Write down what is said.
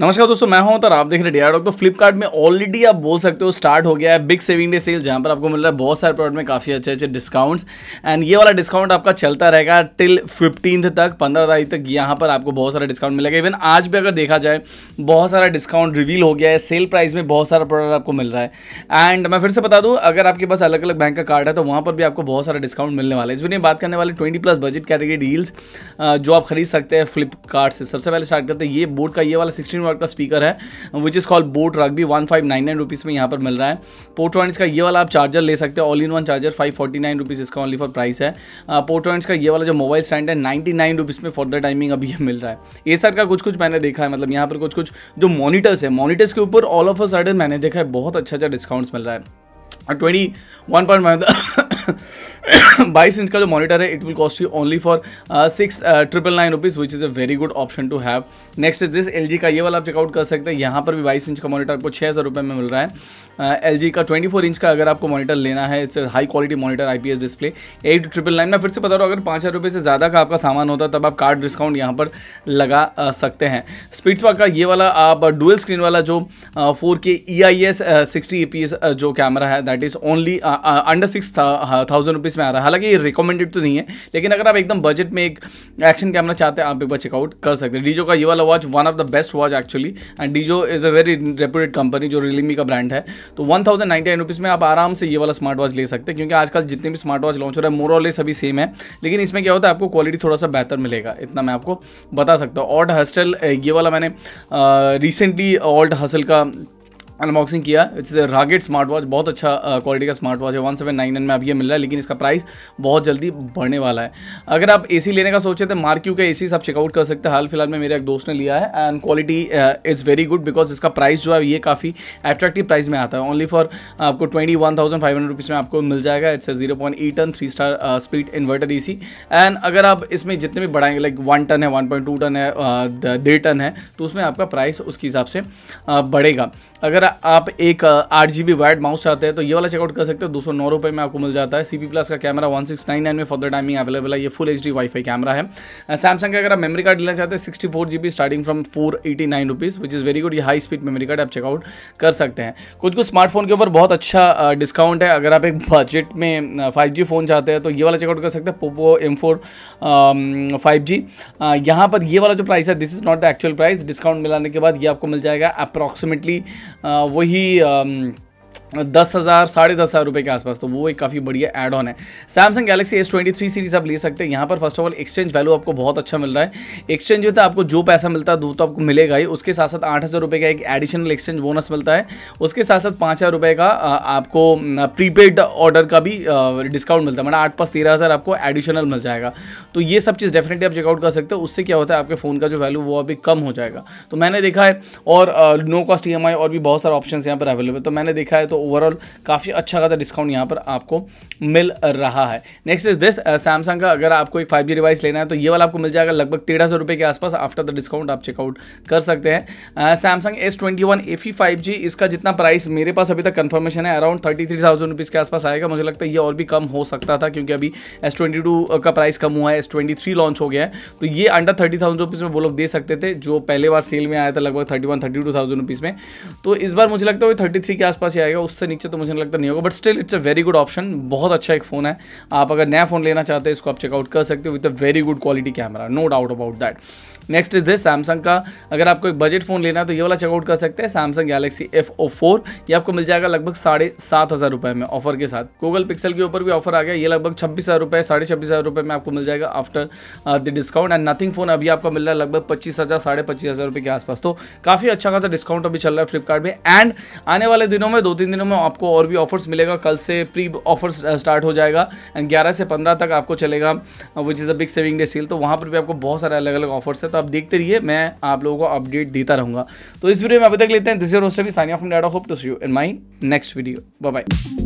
नमस्कार दोस्तों मैं हूं और आप देख रहे हैं डीआरडॉक तो फ्लिपकार्ट में ऑलरेडी आप बोल सकते हो स्टार्ट हो गया है बिग सेविंग डे सेल जहां पर आपको मिल रहा है बहुत सारे प्रोडक्ट में काफ़ी अच्छे अच्छे डिस्काउंट्स एंड ये वाला डिस्काउंट आपका चलता रहेगा टिल फिफ्टींथ तक पंद्रह तारीख तक यहां पर आपको बहुत सारा डिस्काउंट मिलेगा इवन आज भी अगर देखा जाए बहुत सारा डिस्काउंट रिवील हो गया है सेल प्राइस में बहुत सारा प्रोडक्ट आपको मिल रहा है एंड मैं फिर से बता दूँ अगर आपके पास अलग अलग बैंक का कार्ड है तो वहाँ पर भी आपको बहुत सारा डिस्काउंट मिलने वाला है इसमें बात करने वाले twenty plus budget category deals जो आप खरीद सकते हैं फ्लिपकार्ट से सबसे पहले स्टार्ट करते हैं ये बोर्ड का ये वाला सिक्सटीन वाट का स्पीकर है विच इज़ कॉल बोट रग भी one five nine nine rupees में यहाँ पर मिल रहा है पोर्ट्रॉइंट्स का ये वाला आप चार्जर ले सकते हो all in one charger five forty nine rupees इसका ओनली फॉर प्राइस है पोर्ट्रॉइंट्स uh, का ये वाला जो मोबाइल स्टैंड है नाइन्टी नाइन रुपीज़ में फॉर द टाइमिंग अभी ये मिल रहा है एसर का कुछ कुछ मैंने देखा है मतलब यहाँ पर कुछ कुछ जो मॉनिटर्स है मॉनिटर्स के ऊपर ऑल ऑफ अ सडन मैंने देखा है बहुत अच्छा अच्छा डिस्काउंट्स मिल रहा है ट्वेंटी वन पॉइंट बाईस इंच का जो मॉनिटर है it will cost you only for six triple nine rupees which is a very good option to have next is this L का ये वाला आप चेकआउट कर सकते हैं यहाँ पर भी बाईस इंच का मॉनिटर आपको छः हज़ार रुपये में मिल रहा है एल uh, का ट्वेंटी फोर इंच का अगर आपको मॉनिटर लेना है it's high quality monitor I display at triple nine मैं फिर से बता रहा हूँ अगर पाँच हज़ार रुपये से ज़्यादा का आपका सामान होता तब आप कार्ड डिस्काउंट यहाँ पर लगा uh, सकते हैं स्पीड का ये वाला आप डुअल स्क्रीन वाला जो four K E I S sixty A P S जो कैमरा है that is only under six thousand rupees price में आ रहा है हालांकि ये रिकमेंडेड तो नहीं है लेकिन अगर आप एकदम बजट में एक एक्शन कैमरा चाहते हैं आप एक बार चेकआउट कर सकते हैं डीजो का ये वाला watch one of the best watch actually and Dizo is a very reputed company जो रियलमी का ब्रांड है तो वन थाउजेंड नाइन्टी रुपीज़ में आप आराम से ये वाला स्मार्ट वॉच ले सकते हैं क्योंकि आजकल जितने भी स्मार्ट वॉच लॉन्च हो रहा है मोरऑल सभी सेम है लेकिन इसमें क्या होता है आपको क्वालिटी थोड़ा सा बेहतर मिलेगा इतना मैं आपको बता सकता हूँ ऑल्ट हस्टल ये वाला मैंने रिसेंटली ऑल्ड हसल का अनबॉक्सिंग किया इट्स रागेट स्मार्ट वॉच बहुत अच्छा क्वालिटी uh, का स्मार्ट वॉच है वन सेवन नाइन नाइन में अभी ये मिल रहा है लेकिन इसका प्राइस बहुत जल्दी बढ़ने वाला है अगर आप एसी लेने का सोचे तो मार्क्यू का ए सी आप चेकआउट कर सकते हैं हाल फिलहाल में मेरे एक दोस्त ने लिया है and quality is very good because इसका प्राइस जो है ये काफ़ी अट्रैक्टिव प्राइस में आता है ओनली फॉर uh, आपको twenty one thousand five hundred rupees में आपको मिल जाएगा it's zero point eight ton three star speed inverter A C and अगर आप इसमें जितने भी बढ़ाएंगे लाइक वन टन है वन पॉइंट टू टन है uh, डेढ़ टन है तो उसमें आपका प्राइस उसके हिसाब से बढ़ेगा अगर आप एक आठ जी बी वाइड माउस चाहते हैं तो ये वाला चेकआउट कर सकते हो दो सौ नौ रुपये में आपको मिल जाता है सी पी प्लस का camera one six nine nine में फॉर द टाइमिंग अवेलेबल है ये full H D wi fi camera है सैमसंग का अगर आप मेमरी कार्ड लेना चाहते हैं sixty four G B starting from four eighty nine rupees which is very good ये हाई स्पीड मेमरी कार्ड आप चेकआउट कर सकते हैं कुछ कुछ स्मार्टफोन के ऊपर बहुत अच्छा डिस्काउंट है अगर आप एक बजट में फाइव जी फ़ोन चाहते हैं तो ये वाला चेकआउट कर सकते हैं Poco M four five G यहाँ पर ये वाला जो प्राइस है this is not the actual price discount मिलाने के बाद ये आपको मिल जाएगा अप्रॉक्सीमेटली वही दस हज़ार साढ़े दस हज़ार रुपये के आसपास तो वो एक काफ़ी बढ़िया एड ऑन है Samsung Galaxy S twenty three series आप ले सकते हैं यहाँ पर first of all exchange value आपको बहुत अच्छा मिल रहा है एक्सचेंज होता है आपको जो पैसा मिलता है दो तो आपको मिलेगा ही उसके साथ साथ आठ हज़ार रुपये का एक एडिशनल एक्सचेंज बोनस मिलता है उसके साथ साथ पाँच हज़ार रुपये का आपको प्रीपेड ऑर्डर का भी डिस्काउंट मिलता है मैंने मतलब आठ पास तेरह हज़ार आपको एडिशनल मिल जाएगा तो ये सब चीज़ डेफिनेटली आप चेकआउट कर सकते हो उससे क्या होता है आपके फ़ोन का जो वैल्यू वो अभी कम हो जाएगा तो मैंने देखा है और नो कॉस्ट ई और भी बहुत सारे ऑप्शन यहाँ पर अवेलेबल तो मैंने देखा है है तो ओवरऑल काफ़ी अच्छा खासा डिस्काउंट यहाँ पर आपको मिल रहा है नेक्स्ट इज दिस सैमसंग का अगर आपको एक फाइव डिवाइस लेना है तो ये वाला आपको मिल जाएगा लगभग तेरह सौ के आसपास आफ्टर द डिस्काउंट आप चेकआउट कर सकते हैं Samsung S twenty one G इसका जितना प्राइस मेरे पास अभी तक कन्फर्मेशन है around thirty three thousand rupees के आसपास आएगा मुझे लगता है ये और भी कम हो सकता था क्योंकि अभी एस ट्वेंटी टू का प्राइस कम हुआ है एस ट्वेंटी थ्री लॉन्च हो गया है तो ये अंडर थर्टी थाउजेंड रुपीज़ में वो लोग दे सकते थे जो पहले बार सेल में आया था लगभग thirty one thirty two thousand rupees में तो इस बार मुझे लगता है थर्टी थ्री के आसपास ही आएगा जाएगा उससे नीचे तो मुझे नहीं लगता नहीं होगा but still it's a very good option बहुत अच्छा एक फ़ोन है आप अगर नया फ़ोन लेना चाहते हैं इसको आप चेकआउट कर सकते हो with a very good quality camera no doubt about that next is this Samsung का अगर आपको एक बजट फ़ोन लेना है तो ये वाला चेकआउट कर सकते हैं Samsung Galaxy F O four ये आपको मिल जाएगा लगभग साढ़े सात हज़ार रुपये में ऑफर के साथ गूगल पिक्सल के ऊपर भी ऑफर आ गया ये लगभग छब्बीस हज़ार रुपये साढ़े छब्बीस हज़ार रुपये में आपको मिल जाएगा after the discount and nothing phone अभी आपको मिल रहा है लगभग पच्चीस हज़ार साढ़े पच्चीस हज़ार रुपये के आसपास तो काफ़ी अच्छा खासा डिस्काउंट अभी चल रहा है फ्लिपकार्ट में एंड आने वाले दिनों में दो तीन तीन दिनों में आपको और भी ऑफर्स मिलेगा कल से प्री ऑफर्स स्टार्ट हो जाएगा ग्यारह से पंद्रह तक आपको चलेगा which is a big saving day sale तो वहाँ पर भी आपको बहुत सारे अलग अलग ऑफर्स है तो आप देखते रहिए मैं आप लोगों को अपडेट देता रहूँगा तो इस वीडियो में अभी तक लेते हैं दिस योर होस्ट भी sign off hope to see you in my next video bye